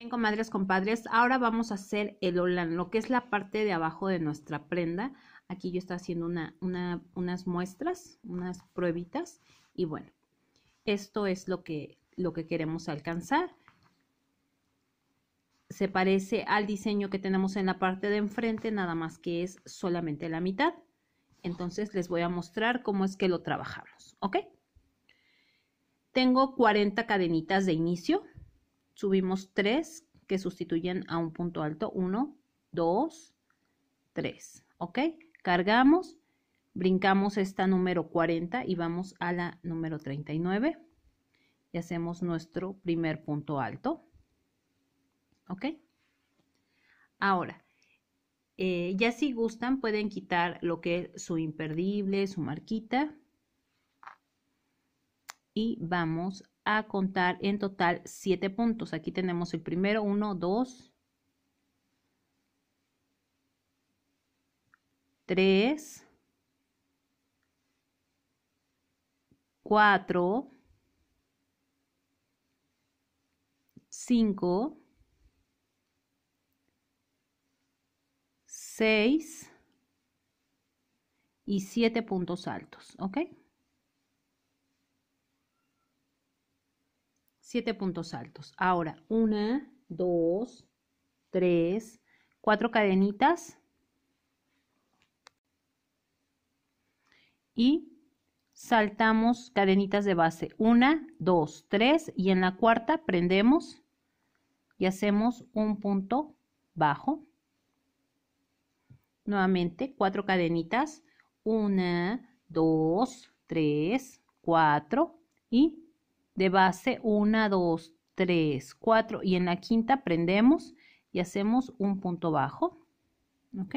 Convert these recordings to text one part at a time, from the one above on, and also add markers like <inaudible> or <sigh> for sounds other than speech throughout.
Bien, comadres, compadres, ahora vamos a hacer el olán, lo que es la parte de abajo de nuestra prenda. Aquí yo estoy haciendo unas muestras, unas pruebitas. Y bueno, esto es lo que, lo que queremos alcanzar. Se parece al diseño que tenemos en la parte de enfrente, nada más que es solamente la mitad. Entonces les voy a mostrar cómo es que lo trabajamos, ¿ok? Tengo 40 cadenitas de inicio subimos 3 que sustituyen a un punto alto. 1, 2, 3. ¿Ok? Cargamos, brincamos esta número 40 y vamos a la número 39 y hacemos nuestro primer punto alto. ¿Ok? Ahora, eh, ya si gustan pueden quitar lo que es su imperdible, su marquita. Y vamos a contar en total 7 puntos. Aquí tenemos el primero, 1, 2, 3, 4, 5, 6 y 7 puntos altos, ¿ok? 7 puntos altos. Ahora, 1, 2, 3, 4 cadenitas y saltamos cadenitas de base 1, 2, 3 y en la cuarta prendemos y hacemos un punto bajo. Nuevamente 4 cadenitas, 1, 2, 3, 4 y de base 1, 2, 3, 4 y en la quinta prendemos y hacemos un punto bajo. ¿Ok?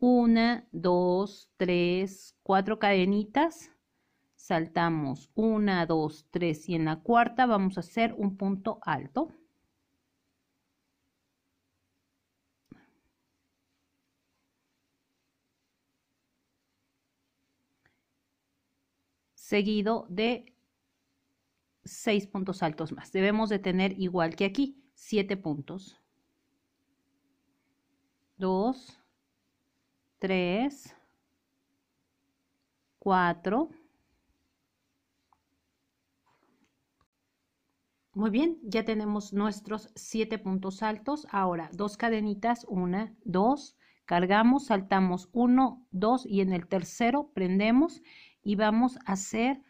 1, 2, 3, 4 cadenitas. Saltamos 1, 2, 3 y en la cuarta vamos a hacer un punto alto. Seguido de 6 puntos altos más. Debemos de tener igual que aquí, 7 puntos. 2, 3, 4. Muy bien, ya tenemos nuestros 7 puntos altos. Ahora, dos cadenitas, 1, 2, cargamos, saltamos 1, 2 y en el tercero prendemos y vamos a hacer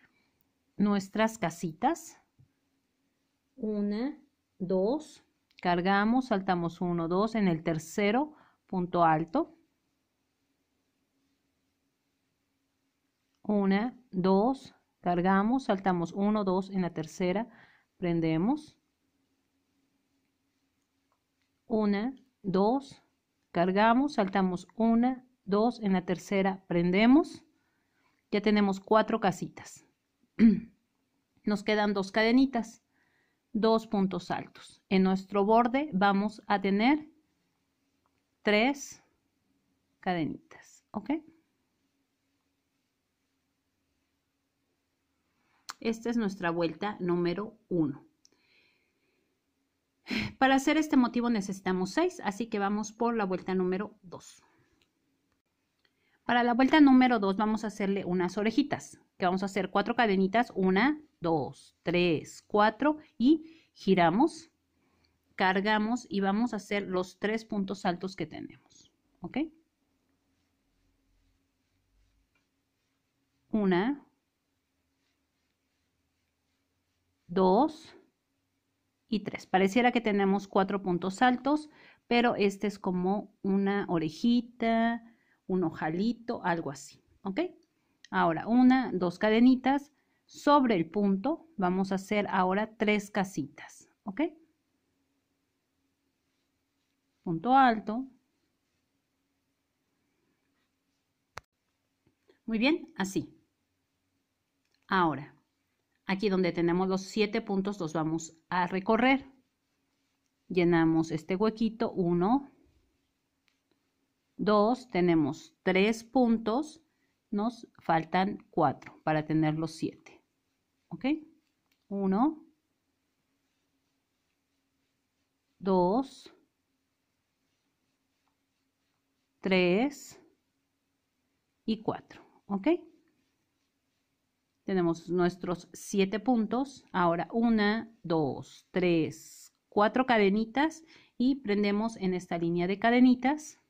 nuestras casitas. Una, dos. Cargamos, saltamos uno, dos en el tercero punto alto. Una, dos, cargamos, saltamos uno, dos en la tercera, prendemos. Una, dos, cargamos, saltamos una, dos en la tercera, prendemos. Ya tenemos cuatro casitas. <clears throat> Nos quedan dos cadenitas, dos puntos altos. En nuestro borde vamos a tener tres cadenitas, ¿ok? Esta es nuestra vuelta número uno Para hacer este motivo necesitamos seis así que vamos por la vuelta número dos para la vuelta número 2 vamos a hacerle unas orejitas, que vamos a hacer cuatro cadenitas, una, dos, tres, cuatro y giramos, cargamos y vamos a hacer los tres puntos altos que tenemos, ¿ok? Una, dos y tres. Pareciera que tenemos cuatro puntos altos, pero este es como una orejita, un ojalito, algo así, ¿ok? Ahora, una, dos cadenitas sobre el punto, vamos a hacer ahora tres casitas, ¿ok? Punto alto. Muy bien, así. Ahora, aquí donde tenemos los siete puntos los vamos a recorrer. Llenamos este huequito, uno, 2, tenemos 3 puntos, nos faltan 4 para tener los 7. ¿Ok? 1, 2, 3 y 4. ¿Ok? Tenemos nuestros 7 puntos. Ahora 1, 2, 3, 4 cadenitas y prendemos en esta línea de cadenitas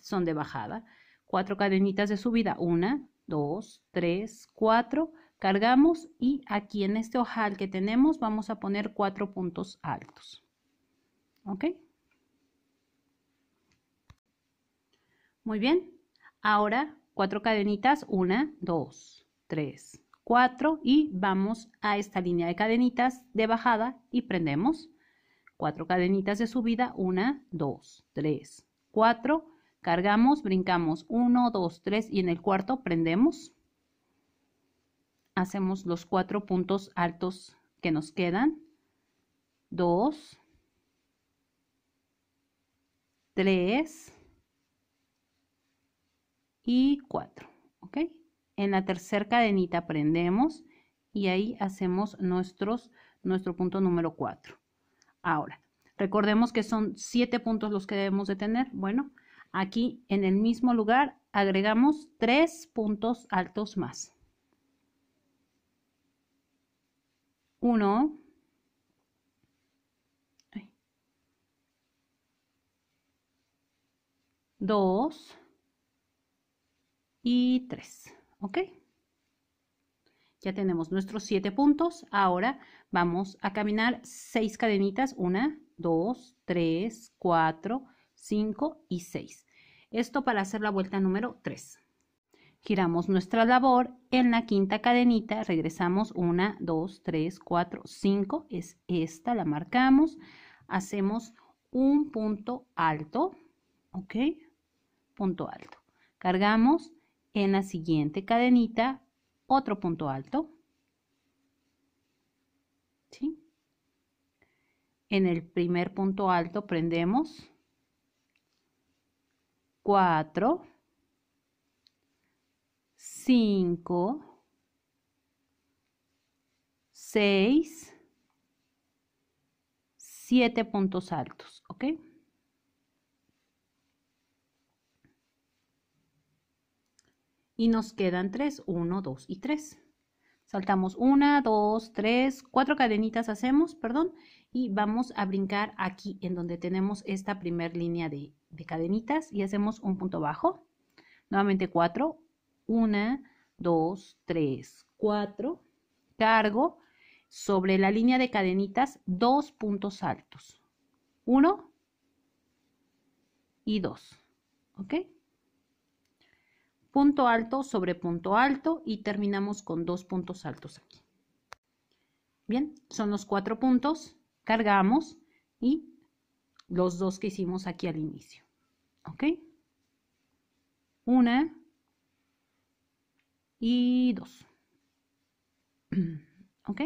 son de bajada. Cuatro cadenitas de subida, una, dos, tres, cuatro. Cargamos y aquí en este ojal que tenemos vamos a poner cuatro puntos altos. ¿Ok? Muy bien. Ahora cuatro cadenitas, una, dos, tres, cuatro y vamos a esta línea de cadenitas de bajada y prendemos. Cuatro cadenitas de subida, una, dos, tres, cuatro Cargamos, brincamos 1, 2, 3 y en el cuarto prendemos. Hacemos los cuatro puntos altos que nos quedan. 2, 3 y 4. ¿Ok? En la tercera cadenita prendemos y ahí hacemos nuestros, nuestro punto número 4. Ahora, recordemos que son 7 puntos los que debemos de tener. Bueno, Aquí en el mismo lugar agregamos tres puntos altos más. 1, 2 y 3. ¿Ok? Ya tenemos nuestros 7 puntos. Ahora vamos a caminar 6 cadenitas. 1, 2, 3, 4, 5. 5 y 6. Esto para hacer la vuelta número 3. Giramos nuestra labor en la quinta cadenita, regresamos 1, 2, 3, 4, 5, es esta, la marcamos, hacemos un punto alto, ok, punto alto. Cargamos en la siguiente cadenita otro punto alto, En el primer punto alto prendemos 4, 5, 6, 7 puntos altos, ¿ok? Y nos quedan 3, 1, 2 y 3. Saltamos 1, 2, 3, 4 cadenitas hacemos, perdón, y vamos a brincar aquí en donde tenemos esta primer línea de, cadenitas y hacemos un punto bajo, nuevamente 4, 1, 2, 3, 4, cargo sobre la línea de cadenitas dos puntos altos, 1 y 2, ¿ok? Punto alto sobre punto alto y terminamos con dos puntos altos aquí. Bien, son los cuatro puntos cargamos y los dos que hicimos aquí al inicio ok 1 y 2 <clears throat> ok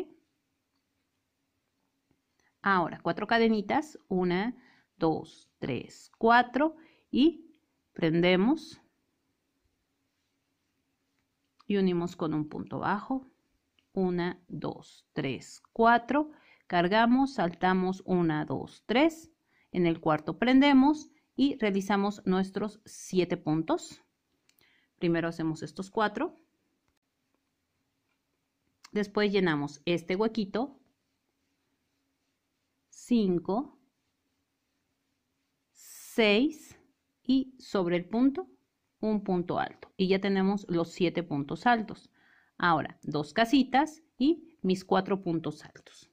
ahora cuatro cadenitas 1 2 3 4 y prendemos y unimos con un punto bajo 1 2 3 4 Cargamos, saltamos 1, 2, 3. En el cuarto prendemos y realizamos nuestros 7 puntos. Primero hacemos estos 4. Después llenamos este huequito. 5, 6 y sobre el punto un punto alto. Y ya tenemos los 7 puntos altos. Ahora, dos casitas y mis 4 puntos altos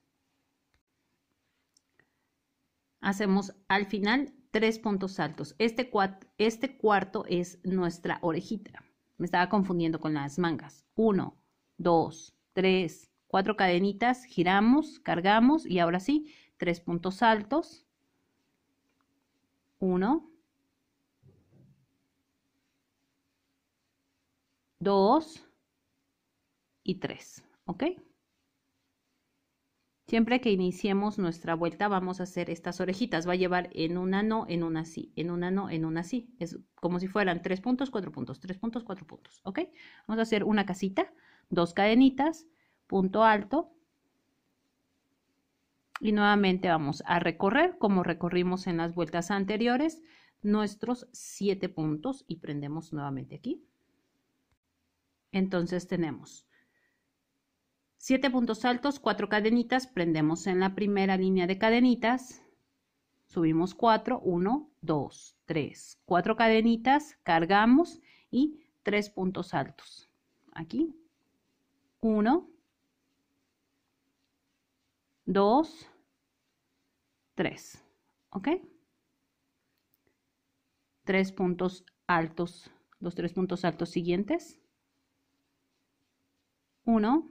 hacemos al final tres puntos altos. Este, este cuarto es nuestra orejita. Me estaba confundiendo con las mangas. Uno, dos, tres, cuatro cadenitas, giramos, cargamos y ahora sí, tres puntos altos. Uno, dos y tres. ¿Ok? Siempre que iniciemos nuestra vuelta vamos a hacer estas orejitas. Va a llevar en una no, en una sí, en una no, en una sí. Es como si fueran tres puntos, cuatro puntos, tres puntos, cuatro puntos. ¿Ok? Vamos a hacer una casita, dos cadenitas, punto alto. Y nuevamente vamos a recorrer como recorrimos en las vueltas anteriores nuestros siete puntos y prendemos nuevamente aquí. Entonces tenemos 7 puntos altos, 4 cadenitas, prendemos en la primera línea de cadenitas, subimos 4, 1, 2, 3, 4 cadenitas, cargamos y 3 puntos altos. Aquí, 1, 2, 3, ¿ok? 3 puntos altos, los 3 puntos altos siguientes. 1,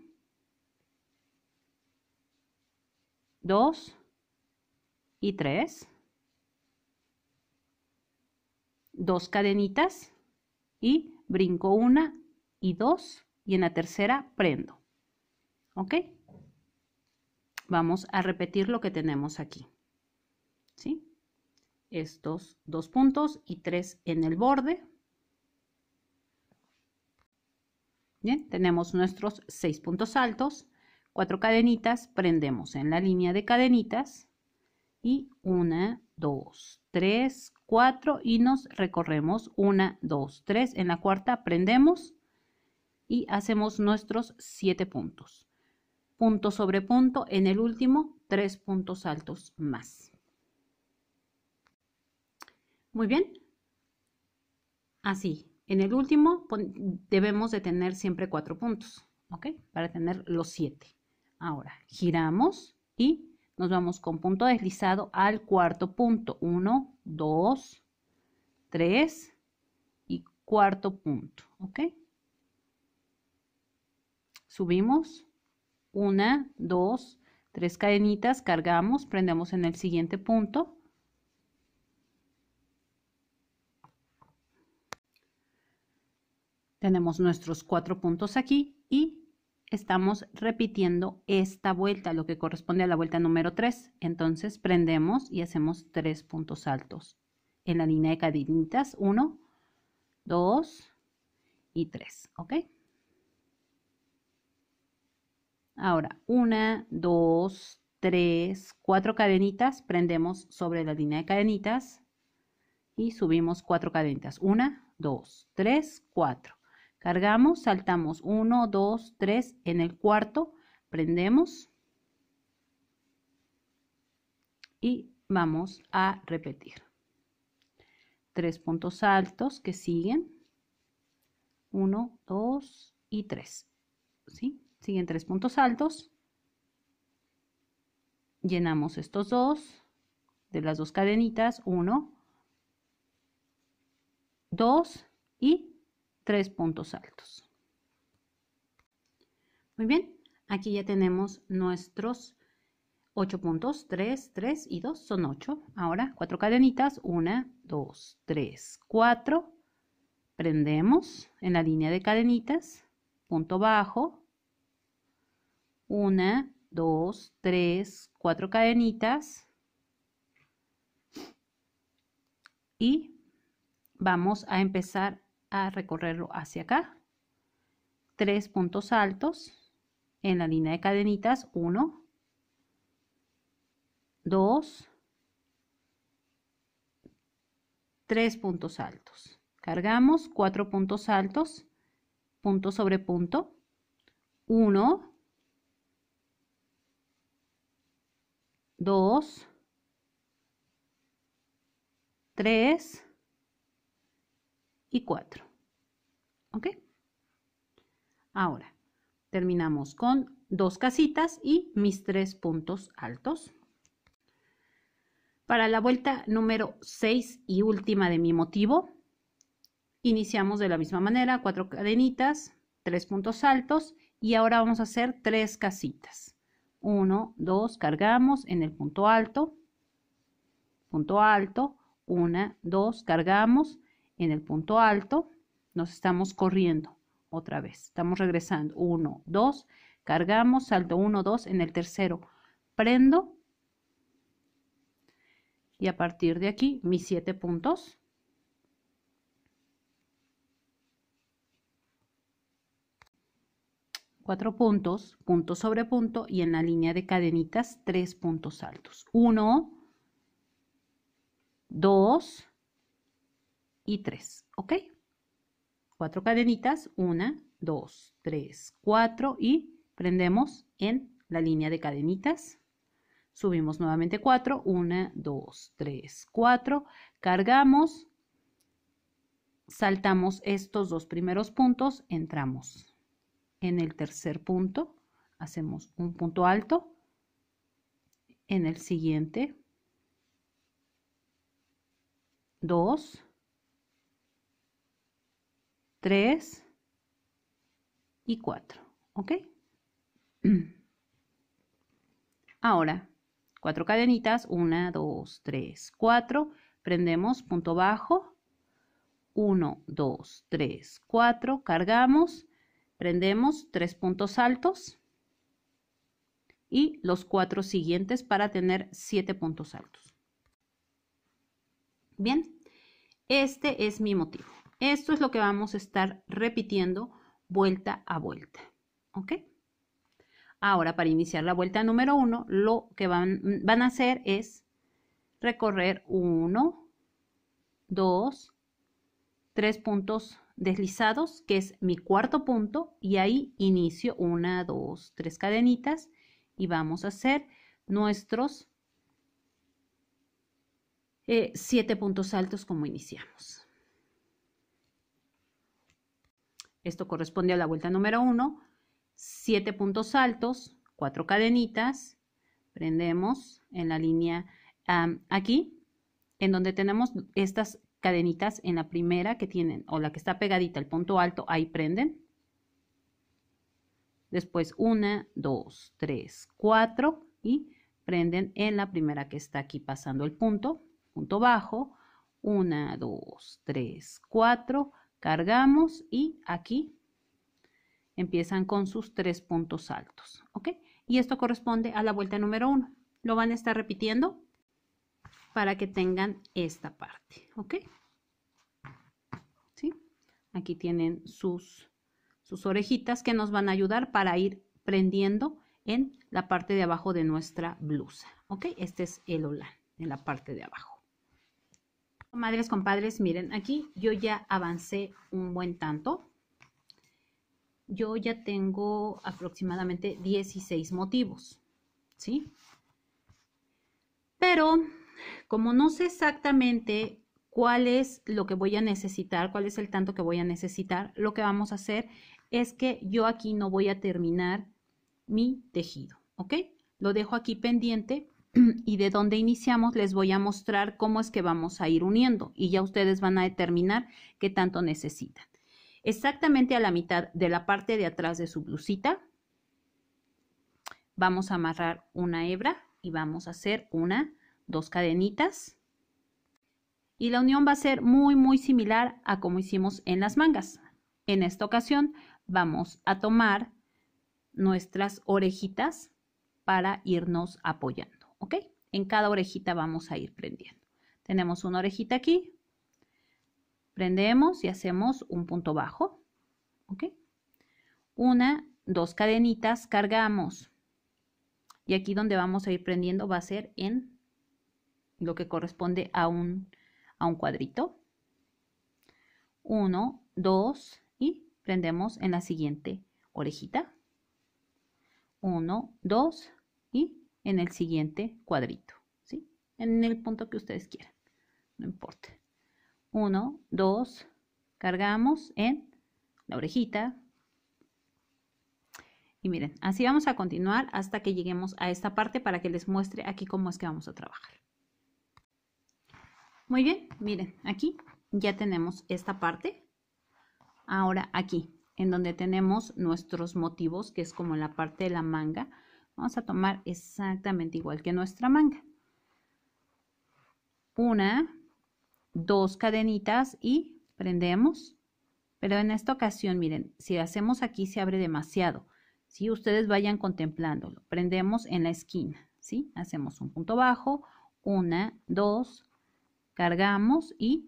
2 y 3, dos cadenitas y brinco una y dos y en la tercera prendo. ¿Ok? Vamos a repetir lo que tenemos aquí. ¿Sí? Estos dos puntos y tres en el borde. Bien, tenemos nuestros seis puntos altos cuatro cadenitas, prendemos en la línea de cadenitas y una, dos, tres, cuatro y nos recorremos una, dos, tres. En la cuarta prendemos y hacemos nuestros siete puntos. Punto sobre punto, en el último tres puntos altos más. Muy bien. Así, en el último debemos de tener siempre cuatro puntos, ¿ok? Para tener los siete. Ahora, giramos y nos vamos con punto deslizado al cuarto punto. 1, 2, 3 y cuarto punto. ¿Ok? Subimos. una, 2, tres cadenitas, cargamos, prendemos en el siguiente punto. Tenemos nuestros cuatro puntos aquí y estamos repitiendo esta vuelta, lo que corresponde a la vuelta número 3. Entonces prendemos y hacemos 3 puntos altos. En la línea de cadenitas, 1, 2 y 3, ¿ok? Ahora, 1, 2, 3, 4 cadenitas, prendemos sobre la línea de cadenitas y subimos 4 cadenitas. 1, 2, 3, 4. Cargamos, saltamos 1, 2, 3 en el cuarto, prendemos y vamos a repetir. Tres puntos altos que siguen. 1, 2 y 3. ¿Sí? Siguen tres puntos altos. Llenamos estos dos de las dos cadenitas. 1, 2 y tres puntos altos. Muy bien, aquí ya tenemos nuestros 8 puntos, 3, 3 y 2 son 8. Ahora 4 cadenitas, 1, 2, 3, 4. Prendemos en la línea de cadenitas, punto bajo, 1, 2, 3, 4 cadenitas. Y vamos a empezar a recorrerlo hacia acá. Tres puntos altos en la línea de cadenitas. uno dos tres puntos altos. Cargamos cuatro puntos altos, punto sobre punto. uno dos tres y 4. ¿Ok? Ahora, terminamos con dos casitas y mis tres puntos altos. Para la vuelta número 6 y última de mi motivo, iniciamos de la misma manera, cuatro cadenitas, tres puntos altos y ahora vamos a hacer tres casitas. 1, 2, cargamos en el punto alto, punto alto, 1, 2, cargamos en el punto alto, nos estamos corriendo otra vez, estamos regresando, 1, 2, cargamos, salto 1, 2, en el tercero prendo y a partir de aquí mis 7 puntos. 4 puntos, punto sobre punto y en la línea de cadenitas tres puntos altos. 1, 2, y 3, ¿ok? Cuatro cadenitas, 1, 2, 3, 4 y prendemos en la línea de cadenitas. Subimos nuevamente 4, 1, 2, 3, 4, cargamos, saltamos estos dos primeros puntos, entramos en el tercer punto, hacemos un punto alto, en el siguiente, 2, 3 y 4. ¿Ok? <clears throat> Ahora, cuatro cadenitas, 1, 2, 3, 4. Prendemos punto bajo, 1, 2, 3, 4. Cargamos, prendemos tres puntos altos y los cuatro siguientes para tener siete puntos altos. Bien, este es mi motivo. Esto es lo que vamos a estar repitiendo vuelta a vuelta. ¿Ok? Ahora, para iniciar la vuelta número uno lo que van, van a hacer es recorrer uno, dos, tres puntos deslizados, que es mi cuarto punto, y ahí inicio una dos tres cadenitas y vamos a hacer nuestros eh, siete puntos altos como iniciamos. Esto corresponde a la vuelta número 1. siete puntos altos, cuatro cadenitas. Prendemos en la línea aquí, en donde tenemos estas cadenitas en la primera que tienen o la que está pegadita al punto alto, ahí prenden. Después una, 2, 3, 4 y prenden en la primera que está aquí pasando el punto, punto bajo, una, 2, 3, 4 Cargamos y aquí empiezan con sus tres puntos altos, ¿ok? Y esto corresponde a la vuelta número uno Lo van a estar repitiendo para que tengan esta parte, ¿ok? Aquí tienen sus, sus orejitas que nos van a ayudar para ir prendiendo en la parte de abajo de nuestra blusa, ¿ok? Este es el olán, en la parte de abajo. Madres, compadres, miren, aquí yo ya avancé un buen tanto. Yo ya tengo aproximadamente 16 motivos, ¿sí? Pero como no sé exactamente cuál es lo que voy a necesitar, cuál es el tanto que voy a necesitar, lo que vamos a hacer es que yo aquí no voy a terminar mi tejido, ¿ok? Lo dejo aquí pendiente <clears throat> y de donde iniciamos les voy a mostrar cómo es que vamos a ir uniendo y ya ustedes van a determinar qué tanto necesitan. Exactamente a la mitad de la parte de atrás de su blusita vamos a amarrar una hebra y vamos a hacer una, dos cadenitas. Y la unión va a ser muy muy similar a como hicimos en las mangas. En esta ocasión vamos a tomar nuestras orejitas para irnos apoyando. ¿Ok? En cada orejita vamos a ir prendiendo. Tenemos una orejita aquí, prendemos y hacemos un punto bajo, ¿ok? Una, dos cadenitas, cargamos. Y aquí donde vamos a ir prendiendo va a ser en lo que corresponde a un, a un cuadrito. Uno, dos y prendemos en la siguiente orejita. Uno, dos y en el siguiente cuadrito, ¿sí? En el punto que ustedes quieran, no importa. Uno, dos, cargamos en la orejita. Y miren, así vamos a continuar hasta que lleguemos a esta parte para que les muestre aquí cómo es que vamos a trabajar. Muy bien, miren, aquí ya tenemos esta parte. Ahora aquí, en donde tenemos nuestros motivos, que es como la parte de la manga, Vamos a tomar exactamente igual que nuestra manga. Una, dos cadenitas y prendemos. Pero en esta ocasión, miren, si hacemos aquí se abre demasiado. Si ustedes vayan contemplándolo, prendemos en la esquina, ¿sí? Hacemos un punto bajo, una, dos, cargamos y,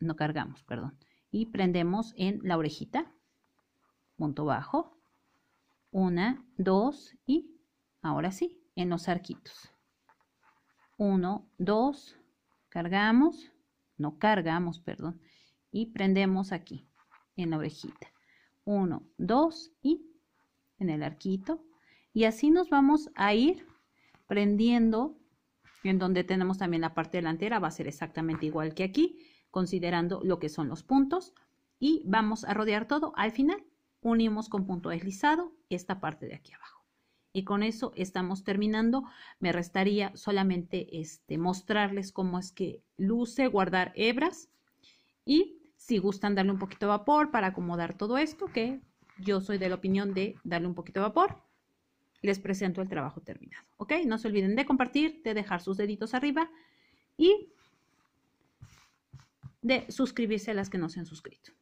no cargamos, perdón, y prendemos en la orejita, punto bajo, una, dos y ahora sí, en los arquitos. Uno, dos, cargamos, no cargamos, perdón, y prendemos aquí, en la orejita. Uno, dos, y en el arquito. Y así nos vamos a ir prendiendo en donde tenemos también la parte delantera, va a ser exactamente igual que aquí, considerando lo que son los puntos. Y vamos a rodear todo. Al final, unimos con punto deslizado esta parte de aquí abajo. Y con eso estamos terminando. Me restaría solamente este, mostrarles cómo es que luce guardar hebras. Y si gustan darle un poquito de vapor para acomodar todo esto, que yo soy de la opinión de darle un poquito de vapor, les presento el trabajo terminado. ¿Ok? No se olviden de compartir, de dejar sus deditos arriba y de suscribirse a las que no se han suscrito.